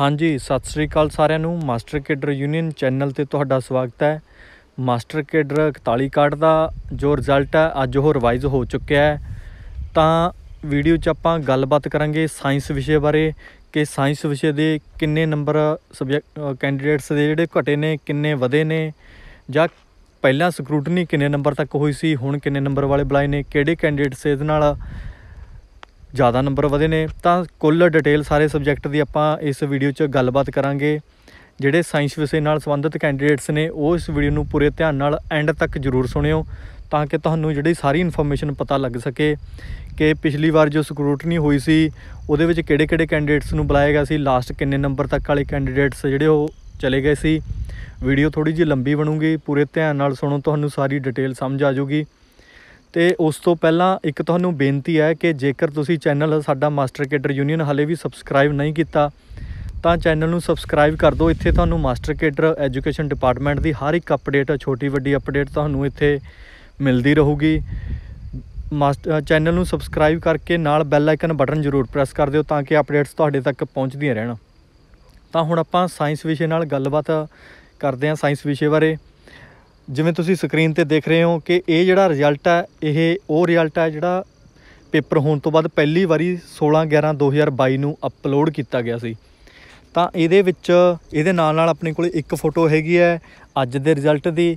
ਹਾਂਜੀ ਸਤਿ ਸ੍ਰੀ ਅਕਾਲ ਸਾਰਿਆਂ ਨੂੰ ਮਾਸਟਰ ਕੇਡਰ ਯੂਨੀਅਨ ਚੈਨਲ ਤੇ ਤੁਹਾਡਾ ਸਵਾਗਤ ਹੈ ਮਾਸਟਰ ਕੇਡਰ 41 ਕਾਰਡ ਦਾ ਜੋ ਰਿਜ਼ਲਟ ਹੈ ਅੱਜ ਉਹ ਰਿਵਾਈਜ਼ ਹੋ ਚੁੱਕਿਆ ਹੈ ਤਾਂ ਵੀਡੀਓ 'ਚ ਆਪਾਂ ਗੱਲਬਾਤ ਕਰਾਂਗੇ ਸਾਇੰਸ ਵਿਸ਼ੇ ਬਾਰੇ ਕਿ ਸਾਇੰਸ ਵਿਸ਼ੇ ਦੇ ਕਿੰਨੇ ਨੰਬਰ ਸਬਜੈਕਟ ਕੈਂਡੀਡੇਟਸ ਦੇ ਜਿਹੜੇ ਘਟੇ ਨੇ ਕਿੰਨੇ ਵਧੇ ਨੇ ਜਾਂ ਪਹਿਲਾਂ ਸਕਰੂਟਨੀ ਕਿੰਨੇ ਨੰਬਰ ਤੱਕ ਹੋਈ ਸੀ ਹੁਣ ਕਿੰਨੇ ਨੰਬਰ ਵਾਲੇ ਬੁਲਾਏ ਨੇ ਕਿਹੜੇ ਕੈਂਡੀਡੇਟਸ ਇਹਦੇ ਨਾਲ ਜ਼ਿਆਦਾ ਨੰਬਰ ਵਧੇ ਨੇ ਤਾਂ ਕੁੱਲ ਡਿਟੇਲ ਸਾਰੇ ਸਬਜੈਕਟ ਦੀ ਆਪਾਂ ਇਸ ਵੀਡੀਓ 'ਚ ਗੱਲਬਾਤ ਕਰਾਂਗੇ ਜਿਹੜੇ ਸਾਇੰਸ ਵਿਸ਼ੇ ਨਾਲ ਸੰਬੰਧਿਤ ਕੈਂਡੀਡੇਟਸ ਨੇ ਉਹ ਇਸ ਵੀਡੀਓ ਨੂੰ ਪੂਰੇ ਧਿਆਨ ਨਾਲ ਐਂਡ ਤੱਕ ਜ਼ਰੂਰ ਸੁਣਿਓ ਤਾਂ ਕਿ ਤੁਹਾਨੂੰ ਜਿਹੜੀ ਸਾਰੀ ਇਨਫੋਰਮੇਸ਼ਨ ਪਤਾ ਲੱਗ ਸਕੇ ਕਿ ਪਿਛਲੀ ਵਾਰ ਜੋ ਸਕਰੂਟਨੀ ਹੋਈ ਸੀ ਉਹਦੇ ਵਿੱਚ ਕਿਹੜੇ-ਕਿਹੜੇ ਕੈਂਡੀਡੇਟਸ ਨੂੰ ਬੁਲਾਇਆ ਗਿਆ ਸੀ ਲਾਸਟ ਕਿੰਨੇ ਨੰਬਰ ਤੱਕ ਵਾਲੇ ਕੈਂਡੀਡੇਟਸ ਜਿਹੜੇ ਉਹ ਚਲੇ ਗਏ ਸੀ ਵੀਡੀਓ ਥੋੜੀ ਜਿਹੀ ਲੰਬੀ ਬਣੂਗੀ ਪੂਰੇ ਧਿਆਨ ਨਾਲ ਸੁਣੋ ਤੁਹਾਨੂੰ ਸਾਰੀ ਡਿਟੇਲ ਸਮਝ ਆ ਜਾਊਗੀ ਤੇ ਉਸ ਤੋਂ ਪਹਿਲਾਂ ਇੱਕ ਤੁਹਾਨੂੰ ਬੇਨਤੀ ਹੈ ਕਿ ਜੇਕਰ ਤੁਸੀਂ ਚੈਨਲ ਸਾਡਾ ਮਾਸਟਰ ਕੇਡਰ ਯੂਨੀਅਨ ਹਲੇ ਵੀ ਸਬਸਕ੍ਰਾਈਬ ਨਹੀਂ ਕੀਤਾ ਤਾਂ ਚੈਨਲ ਨੂੰ ਸਬਸਕ੍ਰਾਈਬ ਕਰ ਦਿਓ ਇੱਥੇ ਤੁਹਾਨੂੰ ਮਾਸਟਰ ਕੇਡਰ ਐਜੂਕੇਸ਼ਨ ਡਿਪਾਰਟਮੈਂਟ ਦੀ ਹਰ ਇੱਕ ਅਪਡੇਟ ਛੋਟੀ ਵੱਡੀ ਅਪਡੇਟ ਤੁਹਾਨੂੰ ਇੱਥੇ ਮਿਲਦੀ ਰਹੂਗੀ ਚੈਨਲ ਨੂੰ ਸਬਸਕ੍ਰਾਈਬ ਕਰਕੇ ਨਾਲ ਬੈਲ ਆਈਕਨ ਬਟਨ ਜ਼ਰੂਰ ਪ੍ਰੈਸ ਕਰ ਦਿਓ ਤਾਂ ਕਿ ਅਪਡੇਟਸ ਤੁਹਾਡੇ ਤੱਕ ਪਹੁੰਚਦੀਆਂ ਰਹਿਣ ਤਾਂ ਹੁਣ ਆਪਾਂ ਸਾਇੰਸ ਵਿਸ਼ੇ ਨਾਲ ਗੱਲਬਾਤ ਕਰਦੇ ਹਾਂ ਸਾਇੰਸ ਵਿਸ਼ੇ ਬਾਰੇ ਜਿਵੇਂ ਤੁਸੀਂ ਸਕਰੀਨ ਤੇ ਦੇਖ ਰਹੇ ਹੋ ਕਿ ਇਹ ਜਿਹੜਾ ਰਿਜ਼ਲਟ ਹੈ ਇਹ ਉਹ ਰਿਜ਼ਲਟ ਹੈ ਜਿਹੜਾ ਪੇਪਰ ਹੋਣ ਤੋਂ ਬਾਅਦ ਪਹਿਲੀ ਵਾਰੀ 16 11 2022 ਨੂੰ ਅਪਲੋਡ ਕੀਤਾ ਗਿਆ ਸੀ ਤਾਂ ਇਹਦੇ ਵਿੱਚ ਇਹਦੇ ਨਾਲ ਨਾਲ ਆਪਣੇ ਕੋਲ ਇੱਕ ਫੋਟੋ ਹੈਗੀ ਹੈ ਅੱਜ ਦੇ ਰਿਜ਼ਲਟ ਦੀ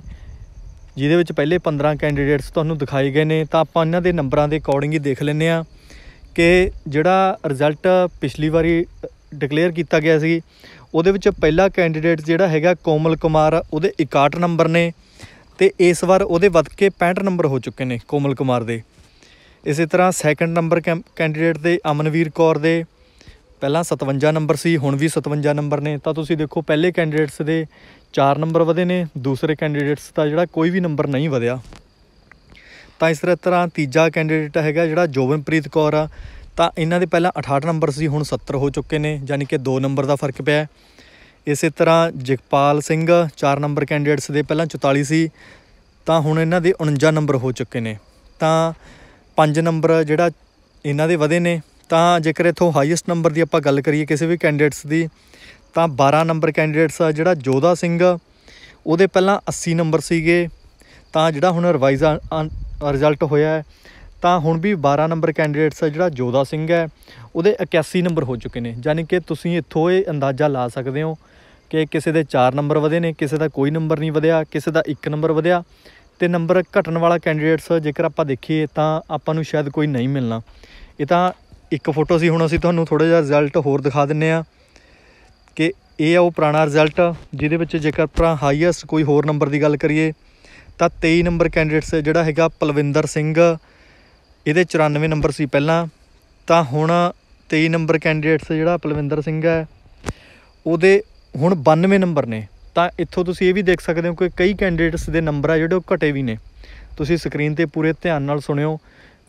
ਜਿਹਦੇ ਵਿੱਚ ਪਹਿਲੇ 15 ਕੈਂਡੀਡੇਟਸ ਤੁਹਾਨੂੰ ਦਿਖਾਏ ਗਏ ਨੇ ਤਾਂ ਆਪਾਂ ਇਹਨਾਂ ਦੇ ਨੰਬਰਾਂ ਦੇ ਅਕੋਰਡਿੰਗ ਹੀ ਦੇਖ ਲੈਂਦੇ ਆ ਕਿ ਜਿਹੜਾ ਰਿਜ਼ਲਟ ਪਿਛਲੀ ਵਾਰੀ ਡਿਕਲੇਅਰ ਕੀਤਾ ਗਿਆ ਸੀ ਉਹਦੇ ਵਿੱਚ ਪਹਿਲਾ ਕੈਂਡੀਡੇਟ ਜਿਹੜਾ ਹੈਗਾ ਕੋਮਲ ਕੁਮਾਰ ਉਹਦੇ 61 ਨੰਬਰ ਨੇ ਤੇ ਇਸ ਵਾਰ ਉਹਦੇ ਵੱਧ ਕੇ 65 ਨੰਬਰ ਹੋ ਚੁੱਕੇ ਨੇ ਕੋਮਲ ਕੁਮਾਰ ਦੇ ਇਸੇ ਤਰ੍ਹਾਂ ਸੈਕੰਡ ਨੰਬਰ ਕੈਂਡੀਡੇਟ ਦੇ ਅਮਨਵੀਰ ਕੌਰ ਦੇ ਪਹਿਲਾਂ 57 ਨੰਬਰ ਸੀ ਹੁਣ ਵੀ 57 ਨੰਬਰ ਨੇ ਤਾਂ ਤੁਸੀਂ ਦੇਖੋ ਪਹਿਲੇ ਕੈਂਡੀਡੇਟਸ ਦੇ 4 ਨੰਬਰ ਵਧੇ ਨੇ ਦੂਸਰੇ ਕੈਂਡੀਡੇਟਸ ਦਾ ਜਿਹੜਾ ਕੋਈ ਵੀ ਨੰਬਰ ਨਹੀਂ ਵਧਿਆ ਤਾਂ ਇਸ ਤਰ੍ਹਾਂ ਤੀਜਾ ਕੈਂਡੀਡੇਟ ਹੈਗਾ ਜਿਹੜਾ ਜੋਬਨਪ੍ਰੀਤ ਕੌਰ ਆ ਤਾਂ ਇਹਨਾਂ ਦੇ ਪਹਿਲਾਂ 68 ਨੰਬਰ ਸੀ ਹੁਣ 70 ਹੋ ਚੁੱਕੇ ਨੇ ਯਾਨੀ ਕਿ 2 ਨੰਬਰ ਦਾ ਫਰਕ ਪਿਆ ਇਸੇ ਤਰ੍ਹਾਂ ਜਗਪਾਲ ਸਿੰਘ 4 ਨੰਬਰ ਕੈਂਡੀਡੇਟਸ ਦੇ ਪਹਿਲਾਂ 44 ਸੀ ਤਾਂ ਹੁਣ ਇਹਨਾਂ ਦੇ 49 ਨੰਬਰ ਹੋ ਚੁੱਕੇ ਨੇ ਤਾਂ 5 ਨੰਬਰ ਜਿਹੜਾ ਇਹਨਾਂ ਦੇ ਵਧੇ ਨੇ ਤਾਂ ਜੇਕਰ ਇਥੋਂ ਹਾਈਐਸਟ ਨੰਬਰ ਦੀ ਆਪਾਂ ਗੱਲ ਕਰੀਏ ਕਿਸੇ ਵੀ ਕੈਂਡੀਡੇਟਸ ਦੀ ਤਾਂ 12 ਨੰਬਰ ਕੈਂਡੀਡੇਟਸ ਆ ਜਿਹੜਾ ਜੋਧਾ ਸਿੰਘ ਉਹਦੇ ਪਹਿਲਾਂ 80 ਨੰਬਰ ਸੀਗੇ ਤਾਂ ਜਿਹੜਾ ਹੁਣ ਰਿਵਾਈਜ਼ ਰਿਜ਼ਲਟ ਹੋਇਆ ਹੈ ਤਾਂ ਹੁਣ ਵੀ 12 ਨੰਬਰ ਕੈਂਡੀਡੇਟਸ ਆ ਜਿਹੜਾ ਜੋਧਾ ਸਿੰਘ ਹੈ ਉਹਦੇ 81 ਨੰਬਰ ਹੋ ਚੁੱਕੇ ਨੇ ਯਾਨੀ ਕਿ ਤੁਸੀਂ ਇਥੋਂ ਇਹ ਅੰਦਾਜ਼ਾ ਲਾ ਸਕਦੇ ਹੋ ਕਿ ਕਿਸੇ ਦੇ 4 ਨੰਬਰ ਵਧੇ ਨੇ ਕਿਸੇ ਦਾ ਕੋਈ ਨੰਬਰ ਨਹੀਂ ਵਧਿਆ ਕਿਸੇ ਦਾ 1 ਨੰਬਰ ਵਧਿਆ ਤੇ ਨੰਬਰ ਘਟਣ ਵਾਲਾ ਕੈਂਡੀਡੇਟਸ ਜੇਕਰ ਆਪਾਂ ਦੇਖੀਏ ਤਾਂ ਆਪਾਂ ਨੂੰ ਸ਼ਾਇਦ ਕੋਈ ਨਹੀਂ ਮਿਲਣਾ ਇਹ ਤਾਂ ਇੱਕ ਫੋਟੋ ਸੀ ਹੁਣ ਅਸੀਂ ਤੁਹਾਨੂੰ ਥੋੜਾ ਜਿਹਾ ਰਿਜ਼ਲਟ ਹੋਰ ਦਿਖਾ ਦਿੰਨੇ ਆ ਕਿ ਇਹ ਆ ਉਹ ਪੁਰਾਣਾ ਰਿਜ਼ਲਟ ਜਿਹਦੇ ਵਿੱਚ ਜੇਕਰ ਆਪਾਂ ਹਾਈਐਸਟ ਕੋਈ ਹੋਰ ਨੰਬਰ ਦੀ ਗੱਲ ਕਰੀਏ ਤਾਂ 23 ਨੰਬਰ ਕੈਂਡੀਡੇਟਸ ਜਿਹੜਾ ਹੈਗਾ ਪਲਵਿੰਦਰ ਸਿੰਘ ਇਹਦੇ 94 ਨੰਬਰ ਸੀ ਪਹਿਲਾਂ ਤਾਂ ਹੁਣ 23 ਨੰਬਰ ਕੈਂਡੀਡੇਟਸ ਜਿਹੜਾ ਪਲਵਿੰਦਰ ਸਿੰਘ ਹੈ ਉਹਦੇ ਹੁਣ 92 ਨੰਬਰ ਨੇ ਤਾਂ ਇੱਥੋਂ ਤੁਸੀਂ ਇਹ ਵੀ ਦੇਖ ਸਕਦੇ ਹੋ ਕਿ ਕਈ ਕੈਂਡੀਡੇਟਸ ਦੇ ਨੰਬਰ ਆ ਜਿਹੜੇ ਉਹ ਘਟੇ ਵੀ ਨੇ ਤੁਸੀਂ ਸਕਰੀਨ ਤੇ ਪੂਰੇ ਧਿਆਨ ਨਾਲ ਸੁਣਿਓ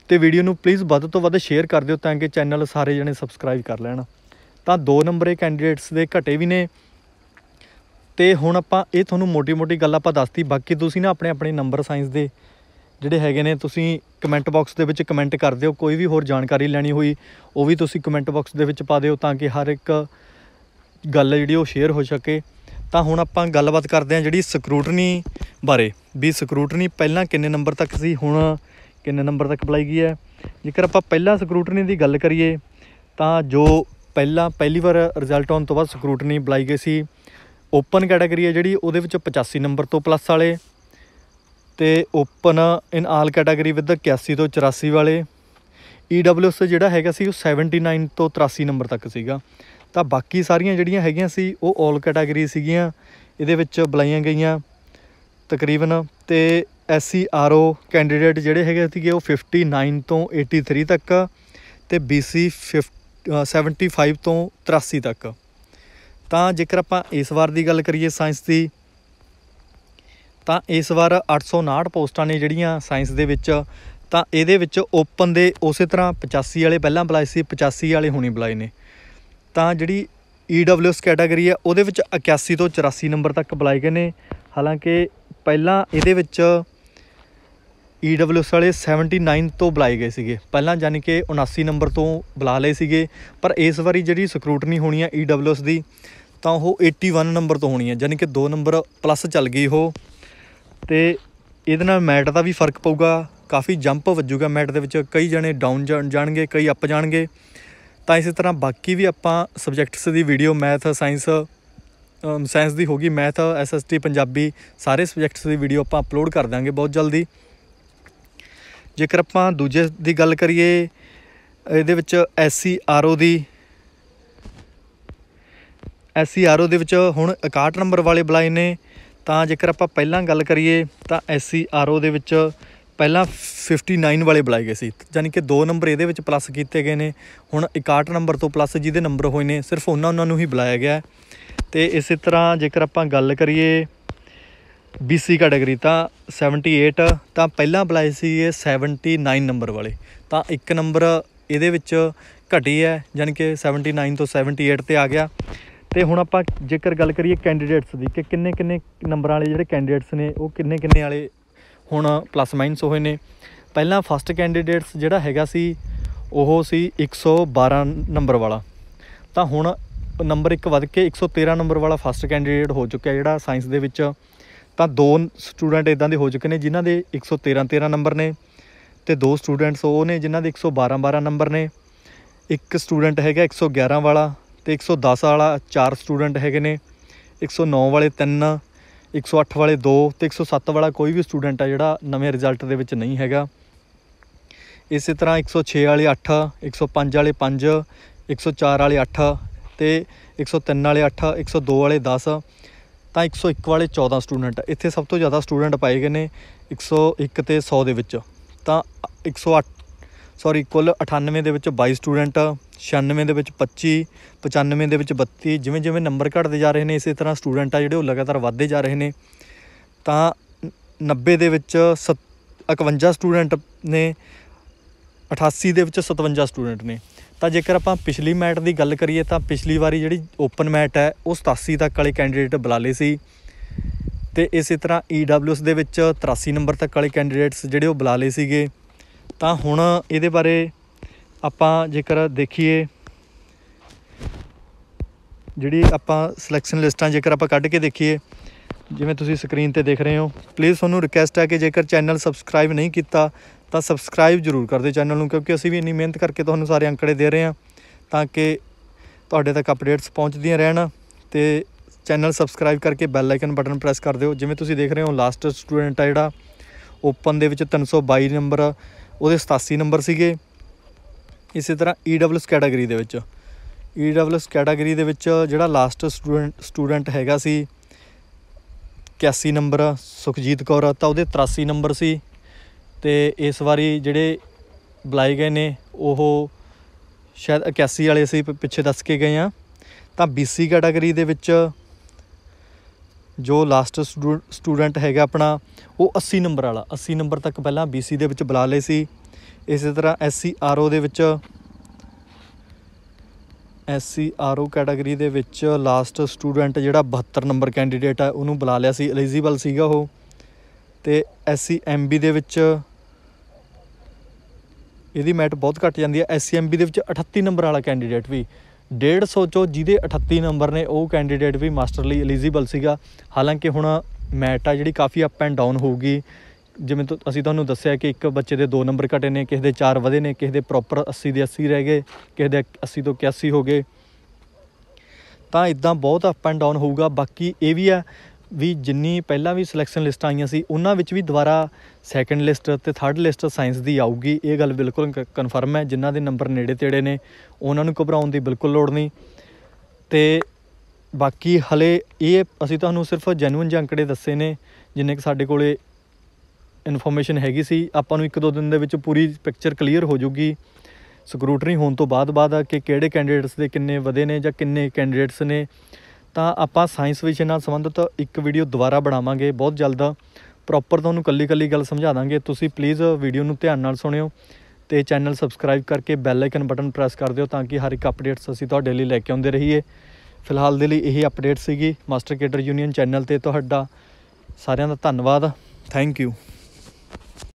ਤੇ ਵੀਡੀਓ ਨੂੰ ਪਲੀਜ਼ ਵੱਧ ਤੋਂ ਵੱਧ ਸ਼ੇਅਰ ਕਰ ਦਿਓ ਤਾਂ ਕਿ ਚੈਨਲ ਸਾਰੇ ਜਣੇ ਸਬਸਕ੍ਰਾਈਬ ਕਰ ਲੈਣ ਤਾਂ 2 ਨੰਬਰ ਕੈਂਡੀਡੇਟਸ ਦੇ ਘਟੇ ਵੀ ਨੇ ਤੇ ਹੁਣ ਆਪਾਂ ਇਹ ਤੁਹਾਨੂੰ ਮੋਟੀ-ਮੋਟੀ ਗੱਲ ਆਪਾਂ ਦੱਸਤੀ ਬਾਕੀ ਤੁਸੀਂ ਨਾ ਆਪਣੇ ਆਪਣੇ ਨੰਬਰ ਸਾਇੰਸ ਦੇ ਜਿਹੜੇ ਹੈਗੇ ਨੇ ਤੁਸੀਂ ਕਮੈਂਟ ਬਾਕਸ ਦੇ ਵਿੱਚ ਕਮੈਂਟ ਕਰ ਦਿਓ ਕੋਈ ਵੀ ਹੋਰ ਜਾਣਕਾਰੀ ਲੈਣੀ ਹੋਈ ਉਹ ਵੀ ਤੁਸੀਂ ਕਮੈਂਟ ਬਾਕਸ ਦੇ ਵਿੱਚ ਪਾ ਦਿਓ ਤਾਂ ਕਿ ਹਰ ਇੱਕ ਗੱਲ ਜਿਹੜੀ ਉਹ ਸ਼ੇਅਰ ਹੋ ਸਕੇ ਤਾਂ ਹੁਣ ਆਪਾਂ ਗੱਲਬਾਤ ਕਰਦੇ ਹਾਂ ਜਿਹੜੀ ਸਕਰੂਟਨੀ ਬਾਰੇ ਵੀ ਸਕਰੂਟਨੀ ਪਹਿਲਾਂ ਕਿੰਨੇ ਨੰਬਰ ਤੱਕ ਸੀ ਹੁਣ ਕਿੰਨੇ ਨੰਬਰ ਤੱਕ ਅਪਲਾਈ ਕੀ ਹੈ ਜੇਕਰ ਆਪਾਂ ਪਹਿਲਾਂ ਸਕਰੂਟਨੀ ਦੀ ਗੱਲ ਕਰੀਏ ਤਾਂ ਜੋ ਪਹਿਲਾਂ ਪਹਿਲੀ ਵਾਰ ਰਿਜ਼ਲਟ ਆਉਣ ਤੋਂ ਬਾਅਦ ਸਕਰੂਟਨੀ ਅਪਲਾਈ ਗਈ ਸੀ ਓਪਨ ਕੈਟਾਗਰੀ ਹੈ ਜਿਹੜੀ ਉਹਦੇ ਵਿੱਚ 85 ਨੰਬਰ ਤੋਂ ਪਲੱਸ ਵਾਲੇ ਤੇ open in all category with 81 ਤੋਂ 84 ਵਾਲੇ ਈਡਬਲਯੂਐਸ ਜਿਹੜਾ ਹੈਗਾ ਸੀ ਉਹ 79 ਤੋਂ 83 ਨੰਬਰ ਤੱਕ ਸੀਗਾ ਤਾਂ ਬਾਕੀ ਸਾਰੀਆਂ ਜਿਹੜੀਆਂ ਹੈਗੀਆਂ ਸੀ ਉਹ 올 ਕੈਟਾਗਰੀ ਸੀਗੀਆਂ ਇਹਦੇ ਵਿੱਚ ਬੁਲਾਈਆਂ ਗਈਆਂ ਤਕਰੀਬਨ ਤੇ ਐਸਸੀ ਆਰਓ ਕੈਂਡੀਡੇਟ ਜਿਹੜੇ ਹੈਗੇ ਸੀਗੇ ਉਹ 59 ਤੋਂ 83 ਤੱਕ ਤੇ ਬੀਸੀ 75 ਤੋਂ 83 ਤੱਕ ਤਾਂ ਜੇਕਰ ਆਪਾਂ ਇਸ ਵਾਰ ਦੀ ਗੱਲ ਕਰੀਏ ਸਾਇੰਸ ਦੀ ਤਾਂ ਇਸ ਵਾਰ 859 ਪੋਸਟਾਂ ਨੇ ਜਿਹੜੀਆਂ ਸਾਇੰਸ ਦੇ ਵਿੱਚ ਤਾਂ ਇਹਦੇ ਵਿੱਚ ਓਪਨ ਦੇ ਉਸੇ ਤਰ੍ਹਾਂ 85 ਵਾਲੇ ਪਹਿਲਾਂ ਬੁਲਾਏ ਸੀ 85 ਵਾਲੇ ਹੁਣੇ ਬੁਲਾਏ ਨੇ ਤਾਂ ਜਿਹੜੀ EWS ਕੈਟਾਗਰੀ ਆ ਉਹਦੇ ਵਿੱਚ 81 ਤੋਂ 84 ਨੰਬਰ ਤੱਕ ਬੁਲਾਏ ਗਏ ਨੇ ਹਾਲਾਂਕਿ ਪਹਿਲਾਂ ਇਹਦੇ ਵਿੱਚ EWS ਵਾਲੇ 79 ਤੋਂ ਬੁਲਾਏ ਗਏ ਸੀਗੇ ਪਹਿਲਾਂ ਜਾਨੀ ਕਿ 79 ਨੰਬਰ ਤੋਂ ਬੁਲਾ ਲਏ ਸੀਗੇ ਪਰ ਇਸ ਵਾਰੀ ਜਿਹੜੀ ਸਕਰੂਟਨੀ ਹੋਣੀ ਆ EWS ਦੀ ਤਾਂ ਉਹ 81 ਨੰਬਰ ਤੋਂ ਹੋਣੀ ਆ ਜਾਨੀ ਕਿ 2 ਨੰਬਰ ਪਲੱਸ ਚੱਲ ਗਈ ਉਹ ਤੇ ਇਹਦੇ ਨਾਲ ਮੈਟ ਦਾ ਵੀ ਫਰਕ ਪਊਗਾ ਕਾਫੀ ਜੰਪ ਵੱਜੂਗਾ ਮੈਟ ਦੇ ਵਿੱਚ ਕਈ ਜਣੇ ਡਾਊਨ ਜਾਣਗੇ ਕਈ ਅਪ ਜਾਣਗੇ ਤਾਂ ਇਸੇ ਤਰ੍ਹਾਂ ਬਾਕੀ ਵੀ ਆਪਾਂ ਸਬਜੈਕਟਸ ਦੀ ਵੀਡੀਓ ਮੈਥ ਸਾਇੰਸ ਸਾਇੰਸ ਦੀ ਹੋਗੀ ਮੈਥ ਐਸਐਸਟੀ ਪੰਜਾਬੀ ਸਾਰੇ ਸਬਜੈਕਟਸ ਦੀ ਵੀਡੀਓ ਆਪਾਂ ਅਪਲੋਡ ਕਰ ਦਾਂਗੇ ਬਹੁਤ ਜਲਦੀ ਜੇਕਰ ਆਪਾਂ ਦੂਜੇ ਦੀ ਗੱਲ ਕਰੀਏ ਇਹਦੇ ਵਿੱਚ ਐਸਸੀ ਆਰਓ ਦੀ ਐਸਸੀ ਆਰਓ ਦੇ ਵਿੱਚ ਹੁਣ 61 ਨੰਬਰ ਵਾਲੇ ਬੁਲਾਏ ਨੇ ਤਾਂ ਜੇਕਰ ਆਪਾਂ ਪਹਿਲਾਂ ਗੱਲ ਕਰੀਏ ਤਾਂ ਐਸਸੀ ਆਰਓ ਦੇ ਵਿੱਚ ਪਹਿਲਾਂ 59 ਵਾਲੇ ਬੁਲਾਏ ਗਏ ਸੀ ਯਾਨੀ ਕਿ ਦੋ ਨੰਬਰ ਇਹਦੇ ਵਿੱਚ ਪਲੱਸ ਕੀਤੇ ਗਏ ਨੇ ਹੁਣ 61 ਨੰਬਰ ਤੋਂ ਪਲੱਸ ਜਿਹਦੇ ਨੰਬਰ ਹੋਏ ਨੇ ਸਿਰਫ ਉਹਨਾਂ ਉਹਨਾਂ ਨੂੰ ਹੀ ਬੁਲਾਇਆ ਗਿਆ ਤੇ ਇਸੇ ਤਰ੍ਹਾਂ ਜੇਕਰ ਆਪਾਂ ਗੱਲ ਕਰੀਏ BC ਕੈਟਾਗਰੀ ਤਾਂ 78 ਤਾਂ ਪਹਿਲਾਂ ਬੁਲਾਏ ਸੀ ਇਹ 79 ਨੰਬਰ ਵਾਲੇ ਤਾਂ ਇੱਕ ਨੰਬਰ ਇਹਦੇ ਵਿੱਚ ਘਟੀ ਹੈ ਯਾਨੀ ਕਿ 79 ਤੋਂ 78 ਤੇ ਆ ਗਿਆ ਤੇ ਹੁਣ ਆਪਾਂ ਜੇਕਰ ਗੱਲ ਕਰੀਏ ਕੈਂਡੀਡੇਟਸ ਦੀ ਕਿ ਕਿੰਨੇ ਕਿੰਨੇ ਨੰਬਰਾਂ ਵਾਲੇ ਜਿਹੜੇ ਕੈਂਡੀਡੇਟਸ ਨੇ ਉਹ ਕਿੰਨੇ ਕਿੰਨੇ ਵਾਲੇ ਹੁਣ ਪਲੱਸ ਮਾਈਨਸ ਹੋਏ ਨੇ ਪਹਿਲਾਂ ਫਸਟ ਕੈਂਡੀਡੇਟਸ ਜਿਹੜਾ ਹੈਗਾ ਸੀ ਉਹ ਸੀ 112 ਨੰਬਰ ਵਾਲਾ ਤਾਂ ਹੁਣ ਨੰਬਰ 1 ਵੱਧ ਕੇ 113 ਨੰਬਰ ਵਾਲਾ ਫਸਟ ਕੈਂਡੀਡੇਟ ਹੋ ਚੁੱਕਿਆ ਜਿਹੜਾ ਸਾਇੰਸ ਦੇ ਵਿੱਚ ਤਾਂ ਦੋ ਸਟੂਡੈਂਟ ਇਦਾਂ ਦੇ ਹੋ ਚੁੱਕੇ ਨੇ ਜਿਨ੍ਹਾਂ ਦੇ 113 13 ਨੰਬਰ ਨੇ ਤੇ ਦੋ ਸਟੂਡੈਂਟਸ ਉਹ ਨੇ ਜਿਨ੍ਹਾਂ ਦੇ 112 12 ਨੰਬਰ ਨੇ ਇੱਕ ਸਟੂਡੈਂਟ ਹੈਗਾ 111 ਵਾਲਾ ਤੇ 110 ਵਾਲਾ ਚਾਰ ਸਟੂਡੈਂਟ ਹੈਗੇ ਨੇ 109 ਵਾਲੇ ਤਿੰਨ 108 ਵਾਲੇ 2 ਤੇ 107 ਵਾਲਾ ਕੋਈ ਵੀ ਸਟੂਡੈਂਟ ਆ ਜਿਹੜਾ ਨਵੇਂ ਰਿਜ਼ਲਟ ਦੇ ਵਿੱਚ ਨਹੀਂ ਹੈਗਾ ਇਸੇ ਤਰ੍ਹਾਂ 106 ਵਾਲੇ 8 105 ਵਾਲੇ 5 104 ਵਾਲੇ 8 ਤੇ 103 ਵਾਲੇ 8 102 ਵਾਲੇ 10 ਤਾਂ 101 ਵਾਲੇ 14 ਸਟੂਡੈਂਟ ਇੱਥੇ ਸਭ ਤੋਂ ਜ਼ਿਆਦਾ ਸਟੂਡੈਂਟ ਪਾਏ ਗਏ ਨੇ 101 ਤੇ 100 ਦੇ ਵਿੱਚ ਤਾਂ 108 ਸੌਰੀ ਕੁੱਲ 98 ਦੇ ਵਿੱਚ 22 ਸਟੂਡੈਂਟ 96 ਦੇ ਵਿੱਚ 25 95 ਦੇ ਵਿੱਚ 32 ਜਿਵੇਂ ਜਿਵੇਂ ਨੰਬਰ ਘਟਦੇ ਜਾ ਰਹੇ ਨੇ ਇਸੇ ਤਰ੍ਹਾਂ ਸਟੂਡੈਂਟ ਆ ਜਿਹੜੇ ਉਹ ਲਗਾਤਾਰ ਵੱਧਦੇ ਜਾ ਰਹੇ ਨੇ ਤਾਂ 90 ਦੇ ਵਿੱਚ 51 ਸਟੂਡੈਂਟ ਨੇ 88 ਦੇ ਵਿੱਚ 57 ਸਟੂਡੈਂਟ ਨੇ ਤਾਂ ਜੇਕਰ ਆਪਾਂ ਪਿਛਲੀ ਮੈਟ ਦੀ ਗੱਲ ਕਰੀਏ ਤਾਂ ਪਿਛਲੀ ਵਾਰੀ ਜਿਹੜੀ ਓਪਨ ਮੈਟ ਹੈ ਉਹ 87 ਤੱਕ ਵਾਲੇ ਕੈਂਡੀਡੇਟ ਬੁਲਾ ਲਏ ਸੀ ਤੇ ਇਸੇ ਤਰ੍ਹਾਂ EWS ਦੇ ਵਿੱਚ 83 ਨੰਬਰ ਤੱਕ ਵਾਲੇ ਕੈਂਡੀਡੇਟਸ ਜਿਹੜੇ ਉਹ ਬੁਲਾ ਲਏ ਸੀਗੇ ਤਾਂ ਹੁਣ ਇਹਦੇ ਬਾਰੇ ਆਪਾਂ ਜੇਕਰ ਦੇਖੀਏ ਜਿਹੜੀ ਆਪਾਂ ਸਿਲੈਕਸ਼ਨ ਲਿਸਟਾਂ ਜੇਕਰ ਆਪਾਂ ਕੱਢ ਕੇ ਦੇਖੀਏ ਜਿਵੇਂ ਤੁਸੀਂ ਸਕਰੀਨ ਤੇ ਦੇਖ ਰਹੇ ਹੋ ਪਲੀਜ਼ ਤੁਹਾਨੂੰ ਰਿਕਵੈਸਟ ਹੈ ਕਿ ਜੇਕਰ ਚੈਨਲ ਸਬਸਕ੍ਰਾਈਬ ਨਹੀਂ ਕੀਤਾ ਤਾਂ ਸਬਸਕ੍ਰਾਈਬ ਜ਼ਰੂਰ ਕਰ ਦਿਓ ਚੈਨਲ ਨੂੰ ਕਿਉਂਕਿ ਅਸੀਂ ਵੀ ਇੰਨੀ ਮਿਹਨਤ ਕਰਕੇ ਤੁਹਾਨੂੰ ਸਾਰੇ ਅੰਕੜੇ ਦੇ ਰਹੇ ਹਾਂ ਤਾਂ ਕਿ ਤੁਹਾਡੇ ਤੱਕ ਅਪਡੇਟਸ ਪਹੁੰਚਦੀਆਂ ਰਹਿਣ ਤੇ ਚੈਨਲ ਸਬਸਕ੍ਰਾਈਬ ਕਰਕੇ ਬੈਲ ਆਈਕਨ ਬਟਨ ਪ੍ਰੈਸ ਕਰ ਦਿਓ ਜਿਵੇਂ ਤੁਸੀਂ ਦੇਖ ਰਹੇ ਹੋ ਲਾਸਟ ਸਟੂਡੈਂਟ ਆ ਜਿਹੜਾ ਓਪਨ ਦੇ ਵਿੱਚ 322 ਨੰਬਰ ਉਹਦੇ 87 ਨੰਬਰ ਸੀਗੇ ਇਸੇ ਤਰ੍ਹਾਂ ਈਡਬਲਯੂਐਸ e ਕੈਟਾਗਰੀ ਦੇ ਵਿੱਚ ਈਡਬਲਯੂਐਸ e ਕੈਟਾਗਰੀ ਦੇ ਵਿੱਚ ਜਿਹੜਾ ਲਾਸਟ ਸਟੂਡੈਂਟ ਸਟੂਡੈਂਟ ਹੈਗਾ ਸੀ 81 ਨੰਬਰ ਸੁਖਜੀਤ ਕੌਰ ਤਾਂ ਉਹਦੇ 83 ਨੰਬਰ ਸੀ ਤੇ ਇਸ ਵਾਰੀ ਜਿਹੜੇ ਬੁਲਾਏ ਗਏ ਨੇ ਉਹ ਸ਼ਾਇਦ 81 ਵਾਲੇ ਸੀ ਪਿੱਛੇ ਦੱਸ ਕੇ ਗਏ ਆ ਤਾਂ BC ਕੈਟਾਗਰੀ ਦੇ ਵਿੱਚ ਜੋ ਲਾਸਟ ਸਟੂਡੈਂਟ ਹੈਗਾ ਆਪਣਾ ਉਹ 80 ਨੰਬਰ ਵਾਲਾ 80 ਨੰਬਰ ਤੱਕ ਪਹਿਲਾਂ BC ਦੇ ਵਿੱਚ ਬੁਲਾ ਲਏ ਸੀ ਇਸੇ ਤਰ੍ਹਾਂ SC RO ਦੇ ਵਿੱਚ SC RO ਕੈਟਾਗਰੀ ਦੇ ਵਿੱਚ ਲਾਸਟ ਸਟੂਡੈਂਟ ਜਿਹੜਾ 72 ਨੰਬਰ ਕੈਂਡੀਡੇਟ ਆ ਉਹਨੂੰ ਬੁਲਾ ਲਿਆ ਸੀ ਐਲੀਜੀਬਲ ਸੀਗਾ ਉਹ ਤੇ SC MB ਦੇ ਵਿੱਚ ਇਹਦੀ ਮੈਟ ਬਹੁਤ ਘੱਟ ਜਾਂਦੀ ਹੈ ਐਸਸੀਐਮਬੀ ਦੇ ਵਿੱਚ 38 ਨੰਬਰ ਵਾਲਾ ਕੈਂਡੀਡੇਟ ਵੀ 150 ਚੋਂ ਜਿਹਦੇ 38 ਨੰਬਰ ਨੇ ਉਹ ਕੈਂਡੀਡੇਟ ਵੀ ਮਾਸਟਰ ਲਈ ਐਲੀਜੀਬਲ ਸੀਗਾ ਹਾਲਾਂਕਿ ਹੁਣ ਮੈਟ ਆ ਜਿਹੜੀ ਕਾਫੀ ਅਪ ਐਂਡ ਡਾਊਨ ਹੋਊਗੀ ਜਿਵੇਂ ਤੋਂ ਅਸੀਂ ਤੁਹਾਨੂੰ ਦੱਸਿਆ ਕਿ ਇੱਕ ਬੱਚੇ ਦੇ 2 ਨੰਬਰ ਘਟੇ ਨੇ ਕਿਸੇ ਦੇ 4 ਵਧੇ ਨੇ ਕਿਸੇ ਦੇ ਪ੍ਰੋਪਰ 80 ਦੇ 80 ਰਹਿ ਗਏ ਕਿਸੇ ਦੇ 80 ਤੋਂ 81 ਹੋ ਗਏ ਤਾਂ ਇਦਾਂ ਬਹੁਤ ਅਪ ਐਂਡ ਡਾਊਨ ਹੋਊਗਾ ਬਾਕੀ ਇਹ ਵੀ ਆ ਵੀ ਜਿੰਨੀ ਪਹਿਲਾਂ ਵੀ ਸਿਲੈਕਸ਼ਨ ਲਿਸਟ ਆਈਆਂ ਸੀ ਉਹਨਾਂ ਵਿੱਚ ਵੀ ਦੁਬਾਰਾ ਸੈਕੰਡ ਲਿਸਟ ਤੇ ਥਰਡ ਲਿਸਟ ਸਾਇੰਸ ਦੀ ਆਊਗੀ ਇਹ ਗੱਲ ਬਿਲਕੁਲ ਕਨਫਰਮ ਹੈ ਜਿਨ੍ਹਾਂ ਦੇ ਨੰਬਰ ਨੇੜੇ ਤੇੜੇ ਨੇ ਉਹਨਾਂ ਨੂੰ ਘਬਰਾਉਣ ਦੀ ਬਿਲਕੁਲ ਲੋੜ ਨਹੀਂ ਤੇ ਬਾਕੀ ਹਲੇ ਇਹ ਅਸੀਂ ਤੁਹਾਨੂੰ ਸਿਰਫ ਜੈਨੂਇਨ ਜਿਹੇ ਦੱਸੇ ਨੇ ਜਿੰਨੇ ਕਿ ਸਾਡੇ ਕੋਲੇ ਇਨਫੋਰਮੇਸ਼ਨ ਹੈਗੀ ਸੀ ਆਪਾਂ ਨੂੰ ਇੱਕ ਦੋ ਦਿਨ ਦੇ ਵਿੱਚ ਪੂਰੀ ਪਿਕਚਰ ਕਲੀਅਰ ਹੋ ਜਾਊਗੀ ਸਕਰੂਟਰੀ ਹੋਣ ਤੋਂ ਬਾਅਦ ਬਾਅਦ ਕਿ ਕਿਹੜੇ ਕੈਂਡੀਡੇਟਸ ਦੇ ਕਿੰਨੇ ਵਧੇ ਨੇ ਜਾਂ ਕਿੰਨੇ ਕੈਂਡੀਡੇਟਸ ਨੇ ਤਾਂ ਆਪਾਂ ਸਾਇੰਸ ਵਿਸ਼ੇ ਨਾਲ ਸੰਬੰਧਿਤ ਇੱਕ ਵੀਡੀਓ ਦੁਬਾਰਾ ਬਣਾਵਾਂਗੇ ਬਹੁਤ ਜਲਦ ਪ੍ਰੋਪਰ ਤੁਹਾਨੂੰ ਕੱਲੀ ਕੱਲੀ ਗੱਲ ਸਮਝਾ ਦਾਂਗੇ ਤੁਸੀਂ ਪਲੀਜ਼ ਵੀਡੀਓ ਨੂੰ ਧਿਆਨ ਨਾਲ ਸੁਣਿਓ ਤੇ ਚੈਨਲ ਸਬਸਕ੍ਰਾਈਬ ਕਰਕੇ ਬੈਲ ਆਈਕਨ ਬਟਨ ਪ੍ਰੈਸ ਕਰ ਦਿਓ ਤਾਂ ਕਿ ਹਰ ਇੱਕ ਅਪਡੇਟਸ ਅਸੀਂ ਤੁਹਾਡੇ ਲਈ ਲੈ ਕੇ ਆਉਂਦੇ ਰਹੀਏ ਫਿਲਹਾਲ ਦੇ ਲਈ ਇਹ ਅਪਡੇਟ ਸੀਗੀ ਮਾਸਟਰ ਕੇਡਰ ਯੂਨੀਅਨ ਚੈਨਲ ਤੇ ਤੁਹਾਡਾ ਸਾਰਿਆਂ ਦਾ ਧੰਨਵਾਦ ਥੈਂਕ ਯੂ